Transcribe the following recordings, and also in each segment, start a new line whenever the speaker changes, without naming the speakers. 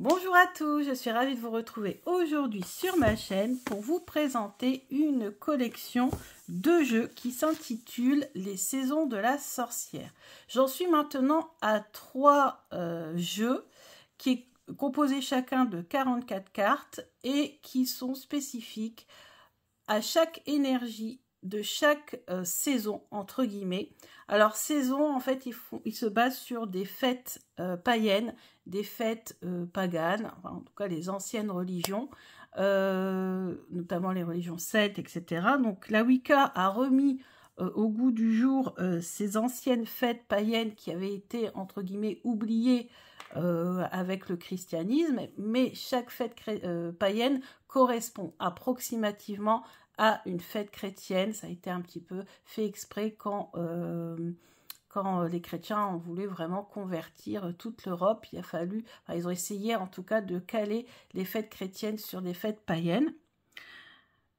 Bonjour à tous, je suis ravie de vous retrouver aujourd'hui sur ma chaîne pour vous présenter une collection de jeux qui s'intitule Les saisons de la sorcière. J'en suis maintenant à trois euh, jeux qui est composé chacun de 44 cartes et qui sont spécifiques à chaque énergie de chaque euh, saison entre guillemets alors saison, en fait, ils, se basent sur des fêtes euh, païennes, des fêtes euh, paganes, en tout cas les anciennes religions, euh, notamment les religions celtes, etc. Donc la Wicca a remis au goût du jour ces anciennes fêtes païennes qui avaient été, entre guillemets, oubliées avec le christianisme, mais chaque fête païenne correspond approximativement à une fête chrétienne. Ça a été un petit peu fait exprès quand, euh, quand euh, les chrétiens ont voulu vraiment convertir euh, toute l'Europe. Il a fallu, ils ont essayé en tout cas de caler les fêtes chrétiennes sur des fêtes païennes.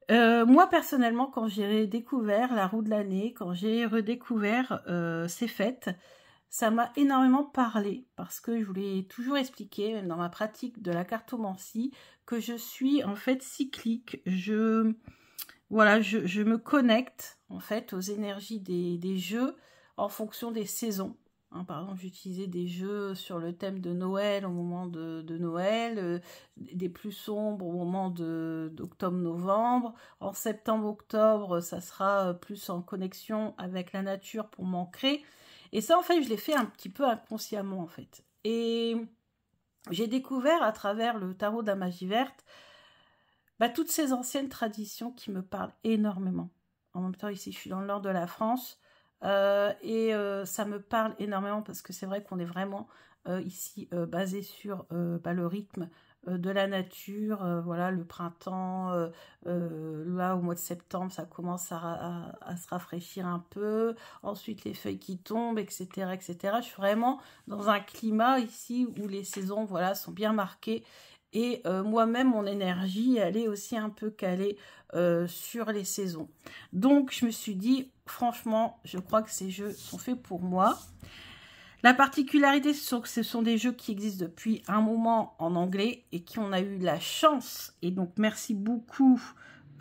moi personnellement, quand j'ai découvert la roue de l'année, quand j'ai redécouvert ces fêtes, ça m'a énormément parlé parce que je voulais toujours expliquer, même dans ma pratique de la cartomancie, que je suis en fait cyclique. Je, voilà, je, me connecte en fait aux énergies des, jeux en fonction des saisons. Hein, par exemple, j'utilisais des jeux sur le thème de Noël au moment de, Noël, euh, des plus sombres au moment d'octobre-novembre. En septembre-octobre, ça sera euh, plus en connexion avec la nature pour m'ancrer. Et ça, en fait, je l'ai fait un petit peu inconsciemment, en fait. Et j'ai découvert à travers le tarot de la magie verte bah, toutes ces anciennes traditions qui me parlent énormément. En même temps, ici, je suis dans le nord de la France. Euh, et euh, ça me parle énormément parce que c'est vrai qu'on est vraiment euh, ici basé sur bah, le rythme de la nature, voilà le printemps, là au mois de septembre ça commence à, se rafraîchir un peu, ensuite les feuilles qui tombent, etc., etc. Je suis vraiment dans un climat ici où les saisons voilà sont bien marquées et euh, moi-même, mon énergie, elle est aussi un peu calée euh, sur les saisons. Donc, je me suis dit, franchement, je crois que ces jeux sont faits pour moi. La particularité, c'est que ce sont des jeux qui existent depuis un moment en anglais et qui on a eu la chance. Et donc, merci beaucoup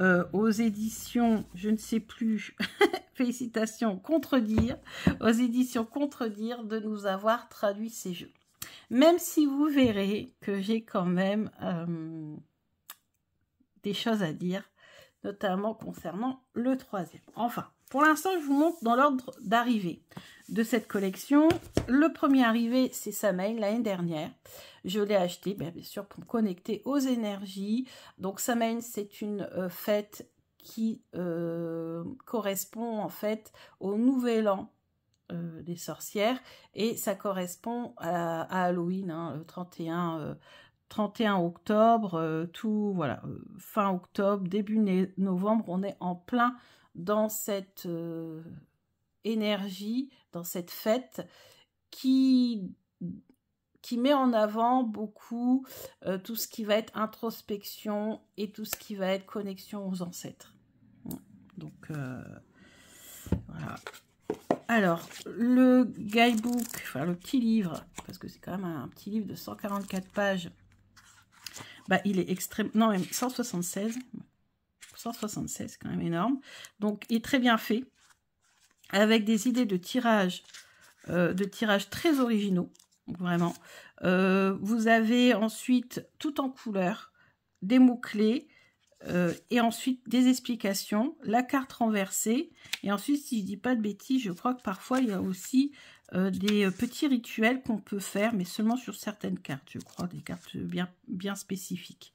euh, aux éditions, je ne sais plus, félicitations, contredire, aux éditions contredire de nous avoir traduit ces jeux. Même si vous verrez que j'ai quand même euh, des choses à dire, notamment concernant le troisième. Enfin, pour l'instant, je vous montre dans l'ordre d'arrivée de cette collection. Le premier arrivé, c'est Samhain l'année dernière. Je l'ai acheté, ben, bien, sûr, pour me connecter aux énergies. Donc, Samhain, c'est une euh, fête qui euh, correspond en fait au nouvel an euh, des sorcières et ça correspond à, Halloween, hein, le 31, 31 euh, octobre, euh, tout voilà, fin octobre, début novembre, on est en plein dans cette énergie, dans cette fête qui qui met en avant beaucoup tout ce qui va être introspection et tout ce qui va être connexion aux ancêtres. Donc voilà. Alors, le guidebook, enfin le petit livre, parce que c'est quand même un petit livre de 144 pages, bah, il est extrêmement... Non, même 176. 176, quand même énorme. Donc, il est très bien fait, avec des idées de tirage, euh, de tirage très originaux, vraiment. Euh, vous avez ensuite, tout en couleur, des mots-clés, euh, et ensuite des explications, la carte renversée, et ensuite, si je dis pas de bêtises, je crois que parfois, il y a aussi euh, des euh, petits rituels qu'on peut faire, mais seulement sur certaines cartes, je crois, des cartes bien, bien spécifiques.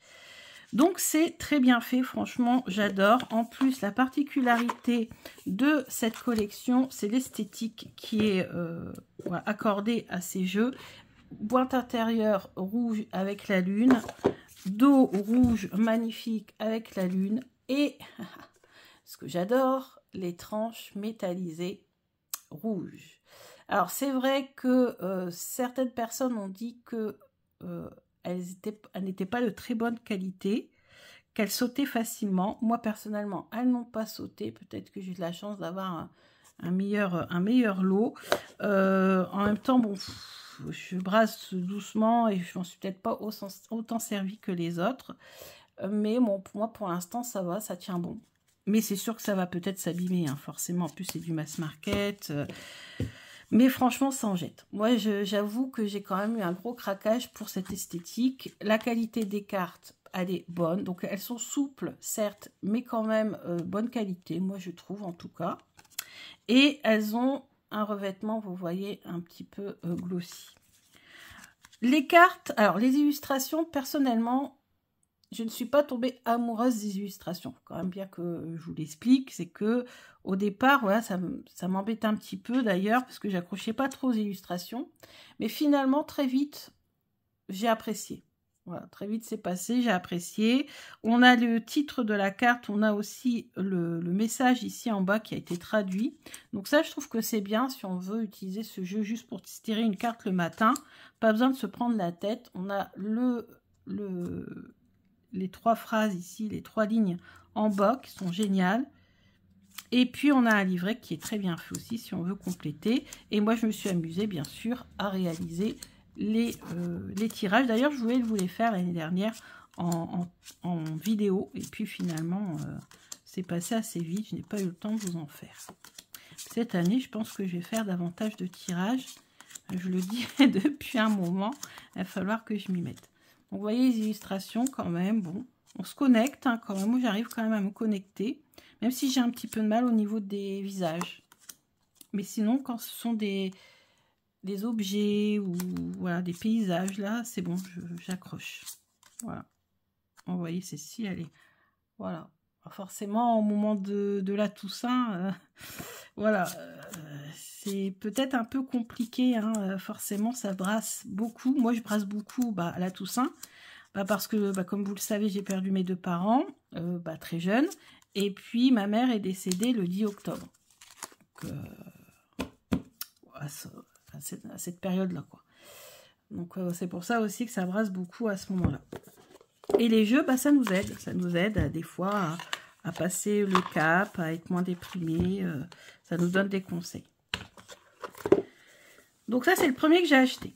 Donc c'est très bien fait, franchement, j'adore. En plus, la particularité de cette collection, c'est l'esthétique qui est accordée à ces jeux. Boîte intérieure rouge avec la lune, d'eau rouge magnifique avec la lune et ce que j'adore, les tranches métallisées rouges. Alors c'est vrai que euh, certaines personnes ont dit que euh, elles n'étaient pas de très bonne qualité, qu'elles sautaient facilement. Moi personnellement, elles n'ont pas sauté. Peut-être que j'ai de la chance d'avoir un, meilleur, un meilleur lot. Euh, en même temps, bon, je brasse doucement et je m'en suis peut-être pas autant servi que les autres. Euh, mais bon, pour moi, pour l'instant, ça va, ça tient bon. Mais c'est sûr que ça va peut-être s'abîmer, hein. forcément. En plus, c'est du mass market. Euh. Mais franchement, ça en jette. Moi, j'avoue que j'ai quand même eu un gros craquage pour cette esthétique. La qualité des cartes, elle est bonne. Donc, elles sont souples, certes, mais quand même euh, bonne qualité, moi, je trouve, en tout cas. Et elles ont un revêtement, vous voyez, un petit peu euh, glossy. Les cartes, alors les illustrations, personnellement, je ne suis pas tombée amoureuse des illustrations. quand même bien que je vous l'explique, c'est que au départ, voilà, ça, ça m'embêtait un petit peu d'ailleurs, parce que j'accrochais pas trop aux illustrations. Mais finalement, très vite, j'ai apprécié. Voilà, très vite c'est passé, j'ai apprécié. On a le titre de la carte, on a aussi le, message ici en bas qui a été traduit. Donc ça je trouve que c'est bien si on veut utiliser ce jeu juste pour tirer une carte le matin. Pas besoin de se prendre la tête. On a le, le, les trois phrases ici, les trois lignes en bas qui sont géniales. Et puis on a un livret qui est très bien fait aussi si on veut compléter. Et moi je me suis amusée bien sûr à réaliser euh, les, tirages. D'ailleurs, je voulais vous les faire l'année dernière en, vidéo. Et puis finalement, euh, c'est passé assez vite. Je n'ai pas eu le temps de vous en faire. Cette année, je pense que je vais faire davantage de tirages. Je le dis depuis un moment. Il va falloir que je m'y mette. vous voyez les illustrations quand même. Bon, on se connecte hein, quand même. Moi, j'arrive quand même à me connecter. Même si j'ai un petit peu de mal au niveau des visages. Mais sinon, quand ce sont des, des objets ou voilà, des paysages. Là, c'est bon, j'accroche. Voilà. Vous voyez, celle allez elle Voilà. Forcément, au moment de, la Toussaint, euh, voilà, euh, c'est peut-être un peu compliqué. Hein, euh, forcément, ça brasse beaucoup. Moi, je brasse beaucoup bah, à la Toussaint. Bah, parce que, bah, comme vous le savez, j'ai perdu mes deux parents, bah, très jeunes. Et puis, ma mère est décédée le 10 octobre à cette, période-là. quoi. Donc euh, c'est pour ça aussi que ça brasse beaucoup à ce moment-là. Et les jeux, bah, ça nous aide. Ça nous aide à, euh, des fois à, passer le cap, à être moins déprimé. Euh, ça nous donne des conseils. Donc ça, c'est le premier que j'ai acheté.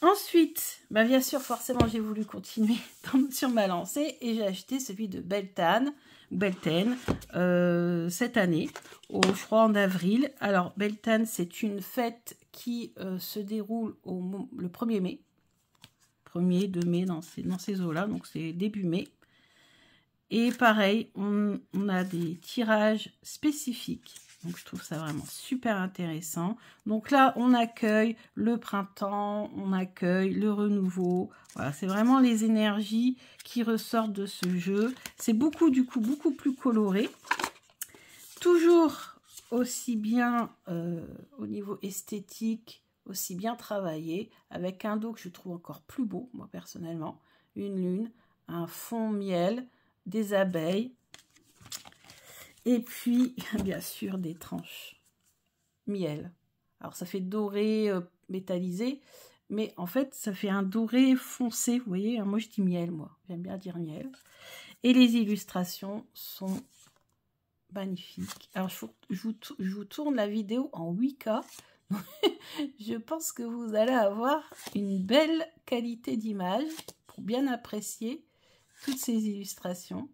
Ensuite, bah, bien sûr, forcément, j'ai voulu continuer sur ma lancée et j'ai acheté celui de Beltane. Beltane euh, cette année, au froid en avril. Alors, Beltane, c'est une fête qui euh, se déroule le 1er mai. 1er, 2 mai, dans ces, eaux-là, donc c'est début mai. Et pareil, on a des tirages spécifiques donc, je trouve ça vraiment super intéressant. Donc là, on accueille le printemps, on accueille le renouveau. Voilà, c'est vraiment les énergies qui ressortent de ce jeu. C'est beaucoup, du coup, beaucoup plus coloré. Toujours aussi bien euh, au niveau esthétique, aussi bien travaillé, avec un dos que je trouve encore plus beau, moi personnellement. Une lune, un fond miel, des abeilles, et puis, bien sûr, des tranches miel. Alors, ça fait doré euh, métallisé, mais en fait, ça fait un doré foncé, vous voyez. Hein. moi, je dis miel, moi. J'aime bien dire miel. Et les illustrations sont magnifiques. Alors, je, je vous, tourne la vidéo en 8K. je pense que vous allez avoir une belle qualité d'image pour bien apprécier toutes ces illustrations.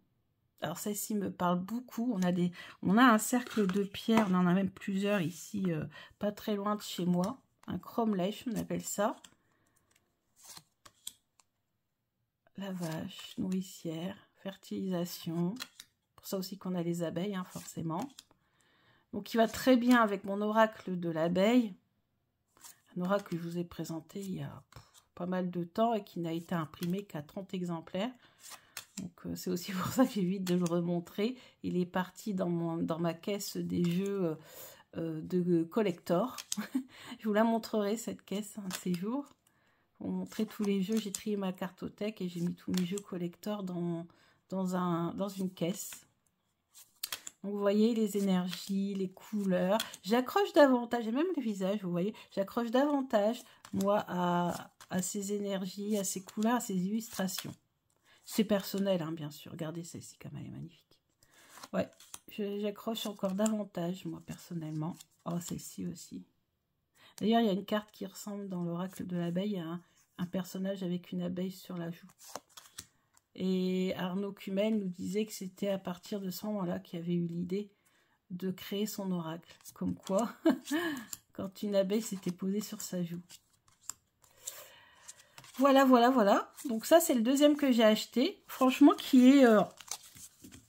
Alors celle-ci me parle beaucoup. On a, des, on a un cercle de pierres, on en a même plusieurs ici, euh, pas très loin de chez moi. Un chrome on appelle ça. La vache, nourricière, fertilisation. Pour ça aussi qu'on a les abeilles, hein, forcément. Donc qui va très bien avec mon oracle de l'abeille. Un oracle que je vous ai présenté il y a pas mal de temps et qui n'a été imprimé qu'à 30 exemplaires. Euh, c'est aussi pour ça que j'évite de le remontrer. Il est parti dans, ma caisse des jeux euh, euh, de collector. Je vous la montrerai cette caisse un de ces jours. Pour montrer tous les jeux, j'ai trié ma cartothèque et j'ai mis tous mes jeux collector dans, un, dans une caisse. vous voyez les énergies, les couleurs. J'accroche davantage, et même le visage, vous voyez, j'accroche davantage, moi, à, à ces énergies, à ces couleurs, à ces illustrations. C'est personnel, hein, bien sûr. Regardez celle-ci, comme elle est magnifique. Ouais, j'accroche encore davantage, moi, personnellement. Oh, celle-ci aussi. D'ailleurs, il y a une carte qui ressemble dans l'oracle de l'abeille à un, personnage avec une abeille sur la joue. Et Arnaud Cumel nous disait que c'était à partir de ce moment-là qu'il avait eu l'idée de créer son oracle. Comme quoi, quand une abeille s'était posée sur sa joue. Voilà, voilà, voilà. Donc ça, c'est le deuxième que j'ai acheté. Franchement, qui est euh,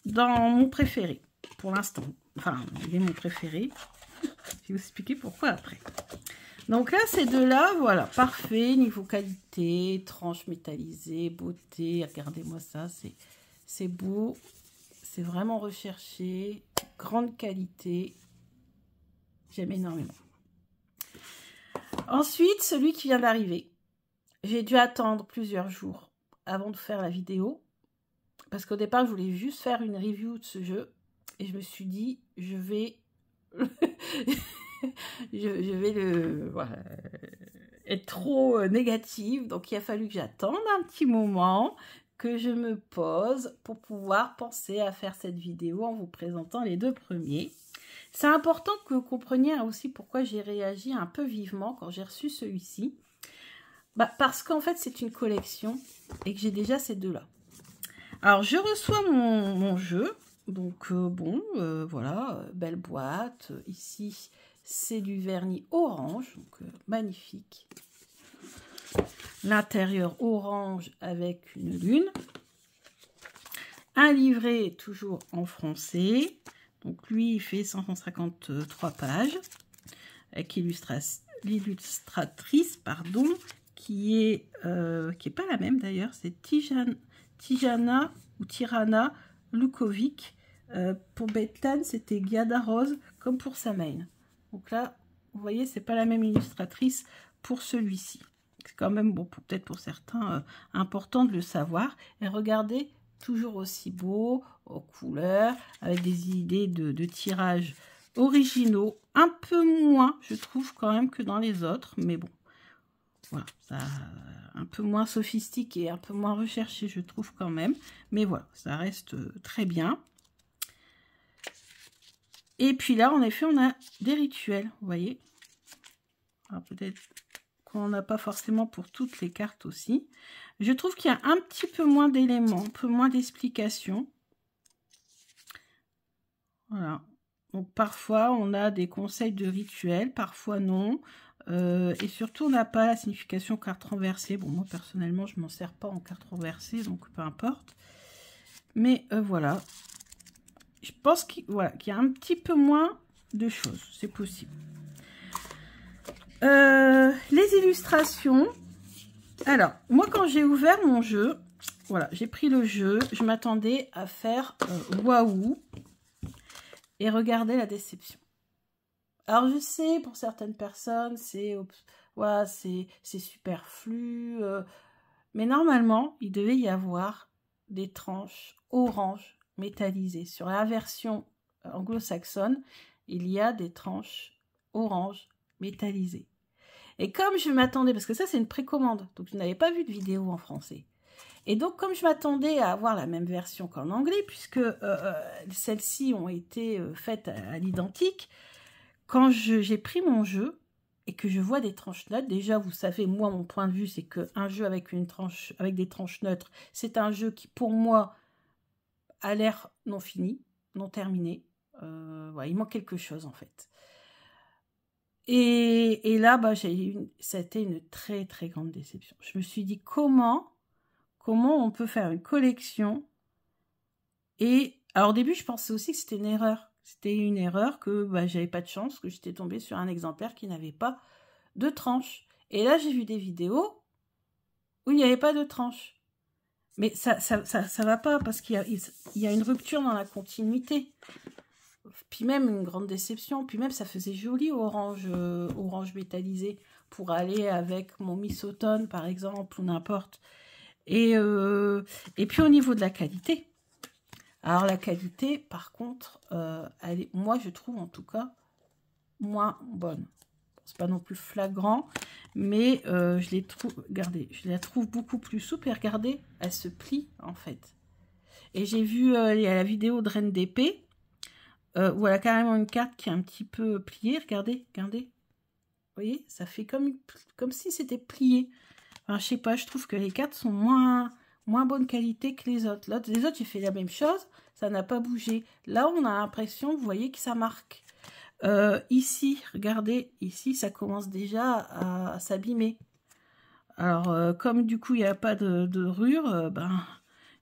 dans mon préféré, pour l'instant. Enfin, il est mon préféré. je vais vous expliquer pourquoi après. Donc là, ces deux-là, voilà, parfait, niveau qualité, tranche métallisée, beauté. Regardez-moi ça, c'est beau. C'est vraiment recherché, grande qualité. J'aime énormément. Ensuite, celui qui vient d'arriver. J'ai dû attendre plusieurs jours avant de faire la vidéo. Parce qu'au départ, je voulais juste faire une review de ce jeu. Et je me suis dit, je vais... je, vais le... être trop négative. Donc, il a fallu que j'attende un petit moment que je me pose pour pouvoir penser à faire cette vidéo en vous présentant les deux premiers. C'est important que vous compreniez aussi pourquoi j'ai réagi un peu vivement quand j'ai reçu celui-ci. Bah, parce qu'en fait, c'est une collection et que j'ai déjà ces deux-là. Alors, je reçois mon, jeu. Donc, euh, bon, euh, voilà, euh, belle boîte. Ici, c'est du vernis orange, donc magnifique. L'intérieur orange avec une lune. Un livret toujours en français. Donc lui, il fait 153 pages avec l'illustratrice pardon, qui est, euh, qui est pas la même d'ailleurs, c'est Tijana, Tijana ou Tirana Lukovic. Euh, pour Bethan c'était Giada Rose, comme pour Samain. Donc là, vous voyez, c'est pas la même illustratrice pour celui-ci. C'est quand même, bon, peut-être pour certains, euh, important de le savoir. Et regardez, toujours aussi beau, aux couleurs, avec des idées de, de tirages originaux. Un peu moins, je trouve, quand même, que dans les autres, mais bon. Voilà, ça, euh, un peu moins sophistiqué, un peu moins recherché, je trouve quand même. Mais voilà, ça reste euh, très bien. Et puis là, en effet, on a des rituels, vous voyez. peut-être qu'on n'a pas forcément pour toutes les cartes aussi. Je trouve qu'il y a un petit peu moins d'éléments, un peu moins d'explications. Voilà. Donc parfois, on a des conseils de rituels, parfois non. Euh, et surtout, on n'a pas la signification carte renversée. Bon, moi, personnellement, je m'en sers pas en carte renversée, donc peu importe. Mais euh, voilà. Je pense qu'il y a un petit peu moins de choses. C'est possible. Euh, les illustrations. Alors, moi, quand j'ai ouvert mon jeu, voilà, j'ai pris le jeu. Je m'attendais à faire waouh et regarder la déception. Alors je sais, pour certaines personnes, c'est ouais, c'est superflu, euh, mais normalement, il devait y avoir des tranches orange métallisées. Sur la version euh, anglo-saxonne, il y a des tranches orange métallisées. Et comme je m'attendais, parce que ça c'est une précommande, donc je n'avais pas vu de vidéo en français. Et donc comme je m'attendais à avoir la même version qu'en anglais, puisque euh, celles-ci ont été faites à l'identique, quand j'ai pris mon jeu et que je vois des tranches neutres, déjà vous savez, moi mon point de vue c'est qu'un jeu avec, une tranche, avec des tranches neutres, c'est un jeu qui pour moi a l'air non fini, non terminé. Euh, il manque quelque chose en fait. Et, et là, bah, une, une très très grande déception. Je me suis dit comment, comment on peut faire une collection. Et alors au début, je pensais aussi que c'était une erreur c'était une erreur que bah, j'avais pas de chance, que j'étais tombée sur un exemplaire qui n'avait pas de tranche. Et là, j'ai vu des vidéos où il n'y avait pas de tranche. Mais ça ça, ça, ça va pas parce qu'il y, a une rupture dans la continuité. Puis même une grande déception. Puis même ça faisait joli orange, euh, orange métallisé pour aller avec mon Miss Automne par exemple ou n'importe. Et, euh, et puis au niveau de la qualité, alors la qualité, par contre, euh, elle moi je trouve en tout cas moins bonne. C'est pas non plus flagrant, mais euh, je les trouve. Regardez, je la trouve beaucoup plus souple. Et regardez, elle se plie en fait. Et j'ai vu euh, la vidéo de Reine d'épée euh, où elle a carrément une carte qui est un petit peu pliée. Regardez, regardez. Vous voyez, ça fait comme, comme si c'était plié. Enfin, je sais pas, je trouve que les cartes sont moins moins bonne qualité que les autres. les autres, j'ai fait la même chose, ça n'a pas bougé. Là, on a l'impression, vous voyez, que ça marque. Euh, ici, regardez, ici, ça commence déjà à, s'abîmer. Alors, euh, comme du coup, il n'y a pas de, rure, euh, ben,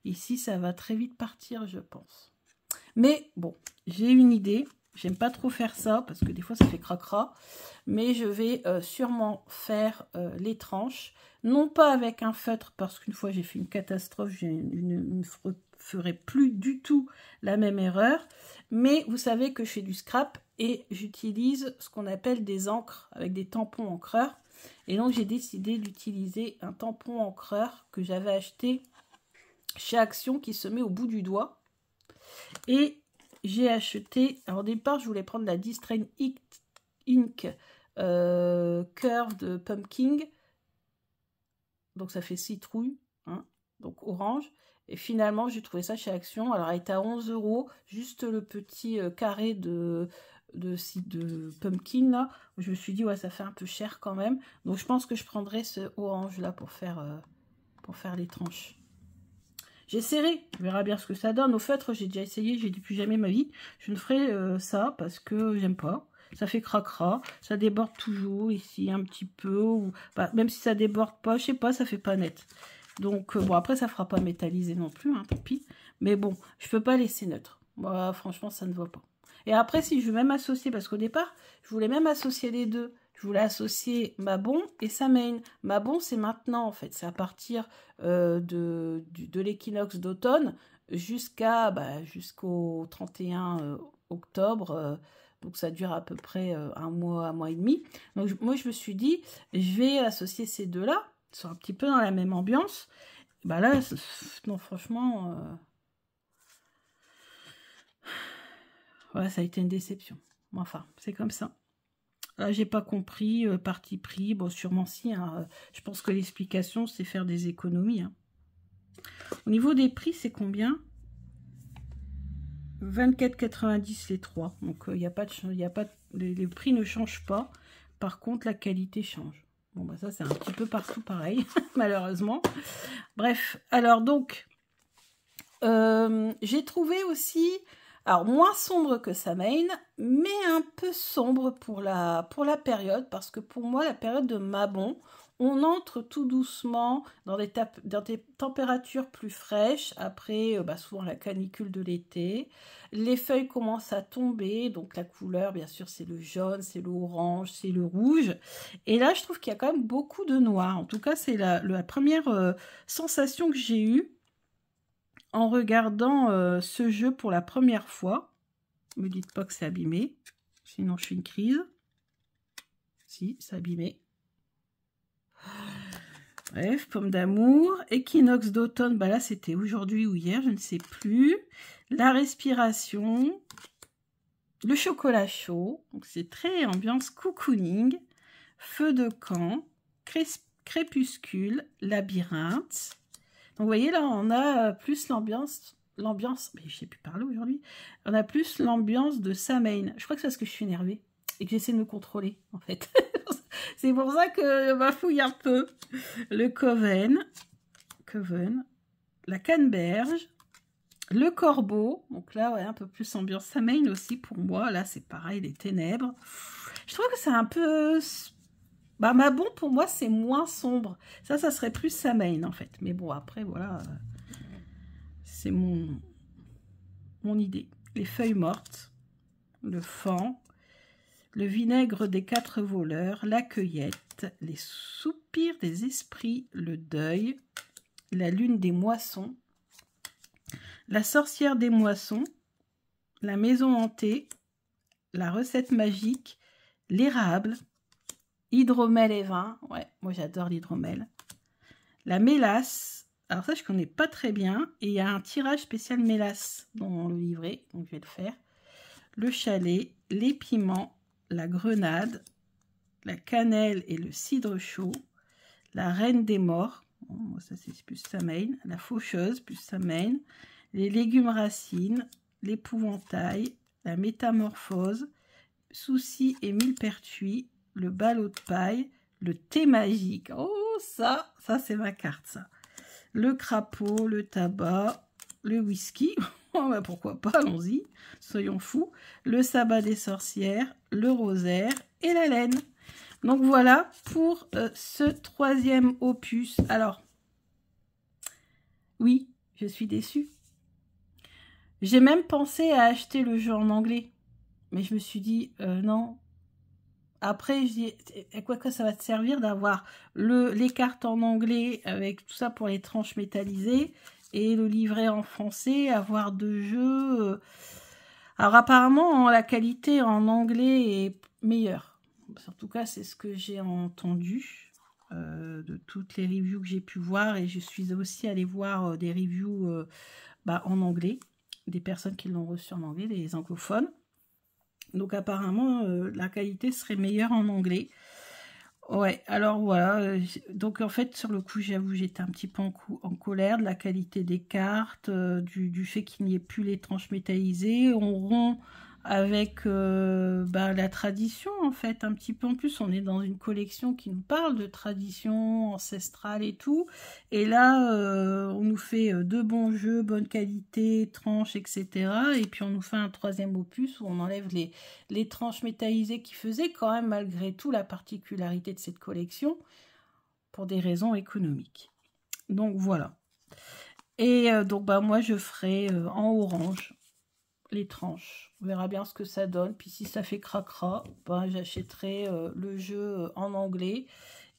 ici, ça va très vite partir, je pense. Mais bon, j'ai une idée. J'aime pas trop faire ça parce que des fois ça fait cracra. Mais je vais euh, sûrement faire euh, les tranches. Non pas avec un feutre parce qu'une fois j'ai fait une catastrophe, je ne ferai plus du tout la même erreur. Mais vous savez que je fais du scrap et j'utilise ce qu'on appelle des encres avec des tampons encreurs. Et donc j'ai décidé d'utiliser un tampon encreur que j'avais acheté chez Action qui se met au bout du doigt. Et j'ai acheté, alors, au départ je voulais prendre la Distrain Ink euh, Curve de Pumpkin, donc ça fait citrouille, hein, donc orange, et finalement j'ai trouvé ça chez Action, alors elle est à 11 euros, juste le petit euh, carré de, de, de pumpkin là, je me suis dit ouais ça fait un peu cher quand même, donc je pense que je prendrai ce orange là pour faire, euh, pour faire les tranches. J'ai serré, on verra bien ce que ça donne. Au feutre, j'ai déjà essayé, j'ai dit plus jamais ma vie. Je ne ferai euh, ça parce que j'aime pas. Ça fait cracra, ça déborde toujours ici un petit peu. Bah, même si ça déborde pas, je sais pas, ça fait pas net. Donc, euh, bon, après, ça fera pas métalliser non plus, hein, tant pis. Mais bon, je peux pas laisser neutre. moi bah, franchement, ça ne va pas. Et après, si je veux même associer, parce qu'au départ, je voulais même associer les deux je voulais associer Mabon et ma Mabon, c'est maintenant, en fait. C'est à partir euh, de, de l'équinoxe d'automne jusqu'à bah, jusqu'au 31 euh, octobre. Euh, donc, ça dure à peu près un mois, un mois et demi. Donc, moi, je me suis dit, je vais associer ces deux-là. Ils sont un petit peu dans la même ambiance. Bah là, non, franchement... Voilà, ça a été une déception. Enfin, c'est comme ça. Euh, j'ai pas compris, Partie euh, parti bon, sûrement si. Hein, euh, je pense que l'explication, c'est faire des économies. Hein. Au niveau des prix, c'est combien 24,90 les trois. Donc, il n'y a pas de. Y a prix ne changent pas. Par contre, la qualité change. Bon, bah, ça, c'est un petit peu partout pareil, malheureusement. Bref, alors donc, j'ai trouvé aussi alors moins sombre que main, mais un peu sombre pour la, pour la période, parce que pour moi, la période de Mabon, on entre tout doucement dans des, températures plus fraîches, après euh, bah, souvent la canicule de l'été. Les feuilles commencent à tomber, donc la couleur, bien sûr, c'est le jaune, c'est l'orange, c'est le rouge. Et là, je trouve qu'il y a quand même beaucoup de noir. En tout cas, c'est la, première euh, sensation que j'ai eue en regardant euh, ce jeu pour la première fois. Me dites pas que c'est abîmé, sinon je suis une crise. Si, c'est abîmé. Bref, pomme d'amour. Équinoxe d'automne, bah là c'était aujourd'hui ou hier, je ne sais plus. La respiration. Le chocolat chaud. Donc c'est très ambiance cocooning. Feu de camp. Crépuscule. Labyrinthe vous voyez là, on a euh, plus l'ambiance, l'ambiance, mais je sais plus parler aujourd'hui, on a plus l'ambiance de Samhain. Je crois que c'est parce que je suis énervée et que j'essaie de me contrôler en fait. c'est pour ça que je fouiller un peu. Le coven, coven, la canneberge, le corbeau, donc là, ouais, un peu plus ambiance Samhain aussi pour moi. Là, c'est pareil, les ténèbres. Je trouve que c'est un peu bah, bon pour moi, c'est moins sombre. Ça, ça serait plus main en fait. Mais bon, après, voilà. C'est mon, mon idée. Les feuilles mortes, le fan, le vinaigre des quatre voleurs, la cueillette, les soupirs des esprits, le deuil, la lune des moissons, la sorcière des moissons, la maison hantée, la recette magique, l'érable, Hydromel et vin. Ouais, moi j'adore l'hydromel. La mélasse. Alors ça, je connais pas très bien. Et il y a un tirage spécial mélasse dans le livret. Donc je vais le faire. Le chalet, les piments, la grenade, la cannelle et le cidre chaud. La reine des morts. ça c'est plus main La faucheuse, plus main Les légumes racines, l'épouvantail, la métamorphose, soucis et mille pertuis le ballot de paille, le thé magique. Oh, ça, ça c'est ma carte, ça. Le crapaud, le tabac, le whisky. Oh, bah, pourquoi pas, allons-y, soyons fous. Le sabbat des sorcières, le rosaire et la laine. Donc voilà pour euh, ce troisième opus. Alors, oui, je suis déçue. J'ai même pensé à acheter le jeu en anglais. Mais je me suis dit, euh, non, après, je dis, à quoi que ça va te servir d'avoir les cartes en anglais avec tout ça pour les tranches métallisées et le livret en français, avoir deux jeux. Euh. Alors apparemment, la qualité en anglais est meilleure. En tout cas, c'est ce que j'ai entendu euh, de toutes les reviews que j'ai pu voir. Et je suis aussi allée voir euh, des reviews bah, en anglais, des personnes qui l'ont reçu en anglais, des anglophones. Donc apparemment, euh, la qualité serait meilleure en anglais. Ouais, alors voilà. Euh, donc en fait, sur le coup, j'avoue, j'étais un petit peu en, colère de la qualité des cartes, euh, du, fait qu'il n'y ait plus les tranches métallisées. On rend avec euh, bah, la tradition en fait un petit peu en plus on est dans une collection qui nous parle de tradition ancestrale et tout et là euh, on nous fait euh, deux bons jeux bonne qualité tranches etc et puis on nous fait un troisième opus où on enlève les, les tranches métallisées qui faisaient quand même malgré tout la particularité de cette collection pour des raisons économiques donc voilà et donc bah moi je ferai en orange les tranches. On verra bien ce que ça donne. Puis si ça fait cracra, ben, j'achèterai euh, le jeu euh, en anglais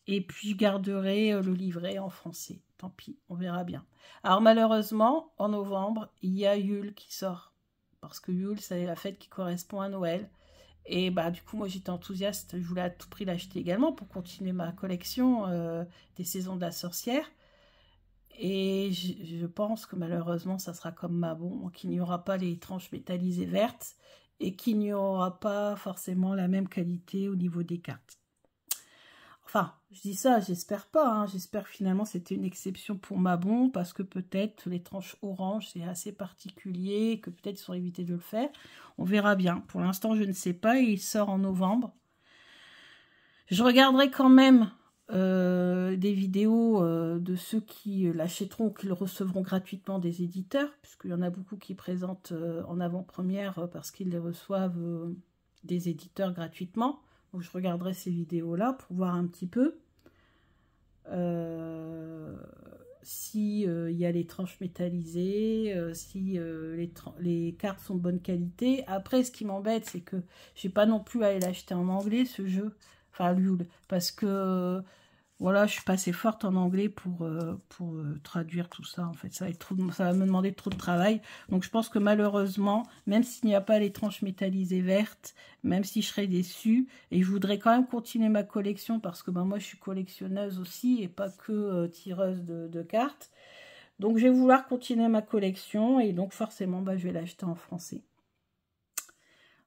et puis je garderai euh, le livret en français. Tant pis, on verra bien. Alors malheureusement, en novembre, il y a Yule qui sort. Parce que Yule, c'est la fête qui correspond à Noël. Et bah du coup, moi j'étais enthousiaste, je voulais à tout prix l'acheter également pour continuer ma collection des saisons de la sorcière. Et je, pense que malheureusement, ça sera comme Mabon, qu'il n'y aura pas les tranches métallisées vertes et qu'il n'y aura pas forcément la même qualité au niveau des cartes. Enfin, je dis ça, j'espère pas. Hein. J'espère finalement c'était une exception pour Mabon parce que peut-être les tranches orange c'est assez particulier, que peut-être ils sont évités de le faire. On verra bien. Pour l'instant, je ne sais pas. Il sort en novembre. Je regarderai quand même euh, des vidéos euh, de ceux qui l'achèteront, qui le recevront gratuitement des éditeurs, puisqu'il y en a beaucoup qui présentent euh, en avant-première parce qu'ils les reçoivent des éditeurs gratuitement. Donc je regarderai ces vidéos-là pour voir un petit peu si il y a les tranches métallisées, si les, les, cartes sont de bonne qualité. Après, ce qui m'embête, c'est que je n'ai pas non plus à aller l'acheter en anglais, ce jeu enfin parce que voilà, je suis pas assez forte en anglais pour, euh, pour euh, traduire tout ça, en fait. Ça va, me demander trop de travail. Donc, je pense que malheureusement, même s'il n'y a pas les tranches métallisées vertes, même si je serais déçue, et je voudrais quand même continuer ma collection, parce que ben, moi, je suis collectionneuse aussi, et pas que euh, tireuse de, cartes. Donc, je vais vouloir continuer ma collection, et donc forcément, ben, je vais l'acheter en français.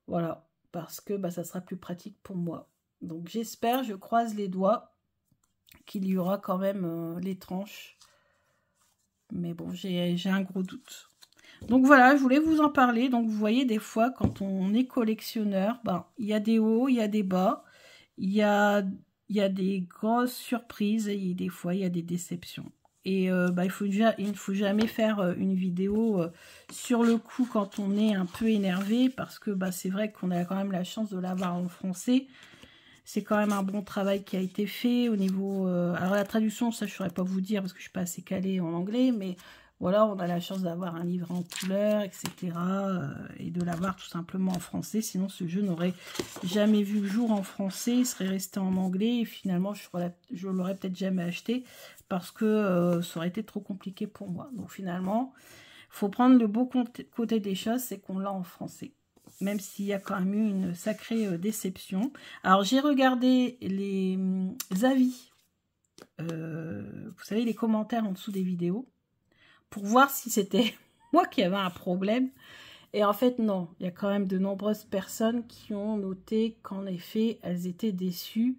Voilà, parce que ben, ça sera plus pratique pour moi. Donc j'espère, je croise les doigts qu'il y aura quand même euh, les tranches. Mais bon, j'ai un gros doute. Donc voilà, je voulais vous en parler. Donc vous voyez, des fois, quand on est collectionneur, ben, il y a des hauts, il y a des bas, il y a, il y a des grosses surprises et des fois, il y a des déceptions. Et bah il, faut, il ne faut jamais faire euh, une vidéo sur le coup quand on est un peu énervé parce que bah c'est vrai qu'on a quand même la chance de l'avoir en français c'est quand même un bon travail qui a été fait au niveau... Euh, alors la traduction, ça je ne saurais pas vous dire parce que je ne suis pas assez calée en anglais, mais voilà, on a la chance d'avoir un livre en couleur, etc. Euh, et de l'avoir tout simplement en français, sinon ce jeu n'aurait jamais vu le jour en français, il serait resté en anglais, et finalement je ne l'aurais peut-être jamais acheté parce que euh, ça aurait été trop compliqué pour moi. Donc finalement, il faut prendre le beau côté des choses, c'est qu'on l'a en français même s'il y a quand même eu une sacrée euh, déception. Alors, j'ai regardé les, hum, avis, euh, vous savez, les commentaires en dessous des vidéos, pour voir si c'était moi qui avais un problème. Et en fait, non, il y a quand même de nombreuses personnes qui ont noté qu'en effet, elles étaient déçues.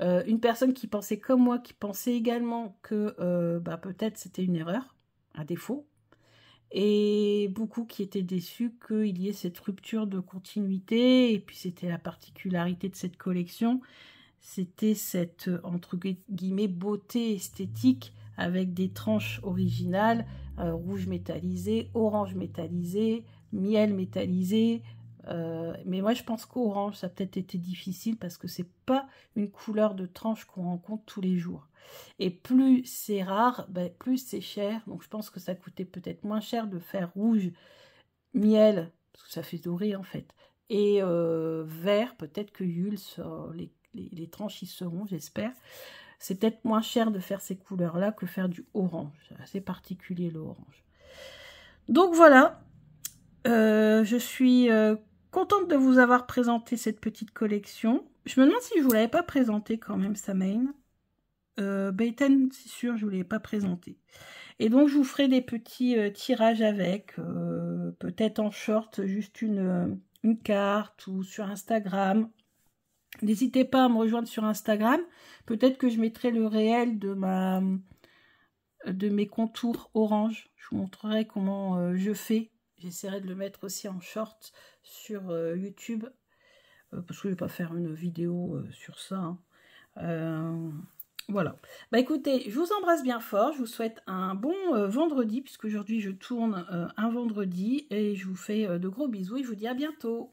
Euh, une personne qui pensait comme moi, qui pensait également que bah, peut-être c'était une erreur, un défaut, et beaucoup qui étaient déçus qu'il y ait cette rupture de continuité, et puis c'était la particularité de cette collection, c'était cette, entre guillemets, beauté esthétique avec des tranches originales, euh, rouge métallisé, orange métallisé, miel métallisé, euh, mais moi je pense qu'orange ça a peut-être été difficile parce que c'est pas une couleur de tranche qu'on rencontre tous les jours. Et plus c'est rare, ben, plus c'est cher. Donc je pense que ça coûtait peut-être moins cher de faire rouge, miel, parce que ça fait doré en fait, et euh, vert, peut-être que Yule, les, les, tranches seront, j'espère. C'est peut-être moins cher de faire ces couleurs-là que faire du orange. C'est assez particulier le Donc voilà, euh, je suis euh, contente de vous avoir présenté cette petite collection. Je me demande si je ne vous l'avais pas présentée quand même, main euh, c'est sûr, je ne vous l'ai pas présenté. Et donc, je vous ferai des petits euh, tirages avec, euh, peut-être en short, juste une, euh, une, carte ou sur Instagram. N'hésitez pas à me rejoindre sur Instagram. Peut-être que je mettrai le réel de ma de mes contours orange. Je vous montrerai comment je fais. J'essaierai de le mettre aussi en short sur YouTube. parce que je ne vais pas faire une vidéo sur ça. Hein. Voilà. Bah écoutez, je vous embrasse bien fort. Je vous souhaite un bon euh, vendredi, puisque aujourd'hui je tourne euh, un vendredi. Et je vous fais euh, de gros bisous et je vous dis à bientôt.